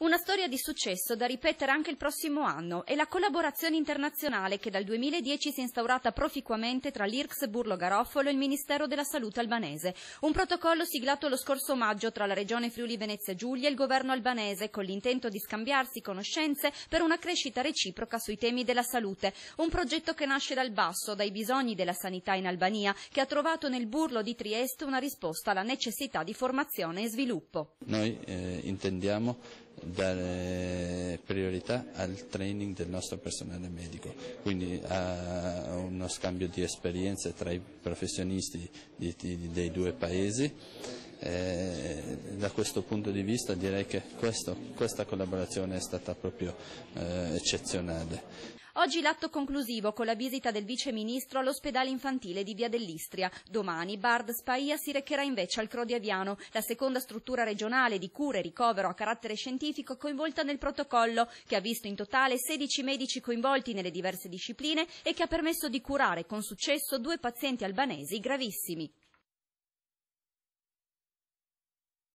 Una storia di successo da ripetere anche il prossimo anno è la collaborazione internazionale che dal 2010 si è instaurata proficuamente tra l'IRCS Burlo Garofalo e il Ministero della Salute albanese. Un protocollo siglato lo scorso maggio tra la Regione Friuli Venezia Giulia e il governo albanese con l'intento di scambiarsi conoscenze per una crescita reciproca sui temi della salute. Un progetto che nasce dal basso, dai bisogni della sanità in Albania, che ha trovato nel Burlo di Trieste una risposta alla necessità di formazione e sviluppo. Noi eh, intendiamo dare priorità al training del nostro personale medico, quindi a uno scambio di esperienze tra i professionisti di, di, dei due paesi. Eh, da questo punto di vista direi che questo, questa collaborazione è stata proprio eh, eccezionale. Oggi l'atto conclusivo con la visita del vice ministro all'ospedale infantile di Via dell'Istria. Domani Bard Spaia si recherà invece al Aviano, la seconda struttura regionale di cure e ricovero a carattere scientifico coinvolta nel protocollo, che ha visto in totale 16 medici coinvolti nelle diverse discipline e che ha permesso di curare con successo due pazienti albanesi gravissimi.